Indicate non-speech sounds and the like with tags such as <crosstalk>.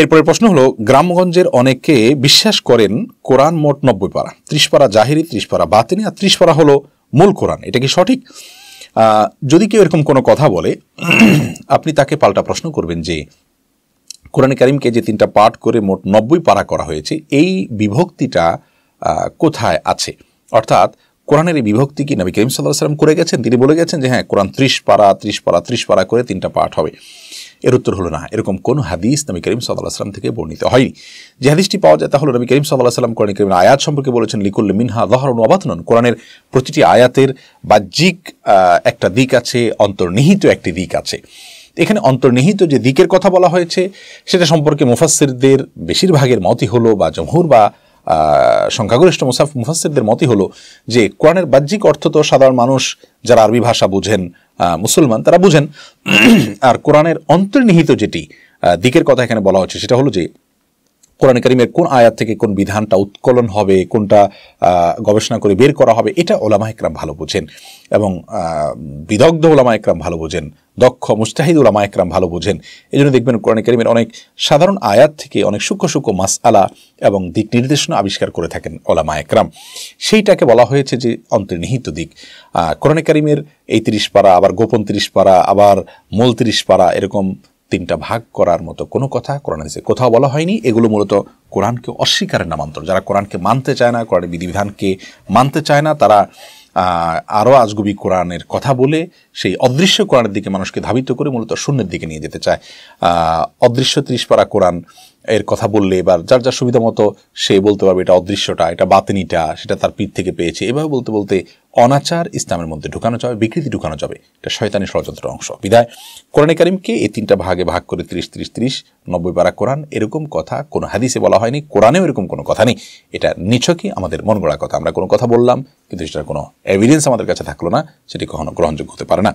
এরপরে প্রশ্ন হলো গ্রামগঞ্জের অনেকে বিশ্বাস করেন কোরআন মোট নব্বই পারা ত্রিশ পারা জাহিরি ত্রিশ পারা বাতিনি আর ত্রিশ পারা হলো মূল কোরআন এটা কি সঠিক যদি কেউ এরকম কোনো কথা বলে <clears throat> আপনি তাকে পাল্টা প্রশ্ন করবেন যে কোরআনে করিমকে যে তিনটা পাঠ করে মোট নব্বই পারা করা হয়েছে এই বিভক্তিটা কোথায় আছে অর্থাৎ কোরআনের এই বিভক্তি কি নবী করিম সাল্লাহ সাল্লাম করে গেছেন তিনি বলে গেছেন যে হ্যাঁ কোরআন ত্রিশ পারা ত্রিশ পারা ত্রিশ পারা করে তিনটা পাঠ হবে এর উত্তর হলো না এরকম কোনো হাদিস নবী করিম সাল্লাহ সাল্লাম থেকে বর্ণিত হয়নি যে হাদিসটি পাওয়া যায় তাহলে নবী করিম সাল্লাহ সাল্লাম কোরআন করিম আয়াত সম্পর্কে বলেছেন লিকুল মিনহা দহরণ অবাতনন কোরআনের প্রতিটি আয়াতের বাহ্যিক একটা দিক আছে অন্তর্নিহিত একটি দিক আছে এখানে অন্তর্নিহিত যে দিকের কথা বলা হয়েছে সেটা সম্পর্কে মুফাসিরদের বেশিরভাগের মতই হলো বা জমহুর বা সংখ্যাগরিষ্ঠ মুসাফ মুফাসিরদের মতই হলো যে কোরআনের বাহ্যিক অর্থ তো সাধারণ মানুষ যারা আরবি ভাষা বোঝেন মুসলমান তারা বুঝেন আর কোরআনের অন্তর্নিহিত যেটি দিকের কথা এখানে বলা হচ্ছে সেটা হলো যে কোরআন করিমের কোন আয়াত থেকে কোন বিধানটা উৎকলন হবে কোনটা গবেষণা করে বের করা হবে এটা ওলামা একরাম ভালো বোঝেন এবং বিদগ্ধ ওলামা একরাম ভালো বোঝেন দক্ষ মুস্তাহিদ ওলামা একরাম ভালো বোঝেন এই জন্য দেখবেন কোরআন করিমের অনেক সাধারণ আয়াত থেকে অনেক সূক্ষ্ম সূক্ষ্ম মাস আলা এবং দিক নির্দেশনা আবিষ্কার করে থাকেন ওলামা একরাম সেইটাকে বলা হয়েছে যে অন্তর্নিহিত দিক কোরআন করিমের এই তিরিশ পারা আবার গোপন তিরিশ পারা আবার মূল তিরিশ পারা এরকম তিনটা ভাগ করার মতো কোনো কথা কোরআন হাদিসে কোথাও বলা হয়নি এগুলো মূলত কোরআনকে অস্বীকারের নামান্তর যারা কোরআনকে মানতে চায় না কোরআনের বিধিবিধানকে মানতে চায় না তারা আরও আজগুবি কোরআনের কথা বলে সেই অদৃশ্য কোরআনের দিকে মানুষকে ধাবিত করে মূলত শূন্যের দিকে নিয়ে যেতে চায় অদৃশ্য ত্রিশপাড়া কোরআন এর কথা বললে এবার যার যার সুবিধা মতো সে বলতে পারবে এটা অদৃশ্যটা এটা বাতিনিটা সেটা তার পিঠ থেকে পেয়েছে এভাবে বলতে বলতে অনাচার ইসলামের মধ্যে ঢুকানো যাবে বিকৃতি ঢুকানো যাবে এটা শয়তানি ষড়যন্ত্রের অংশ বিদায় কোরআনে কারিমকে এই তিনটা ভাগে ভাগ করে তিরিশ তিরিশ তিরিশ নব্বই পারা কোরআন এরকম কথা কোনো হাদিসে বলা হয়নি কোরআনেও এরকম কোনো কথা নেই এটা নিছকই আমাদের মন গড়া কথা আমরা কোনো কথা বললাম কিন্তু সেটার কোনো এভিডেন্স আমাদের কাছে থাকলো না সেটি কখনো গ্রহণযোগ্য হতে পারে না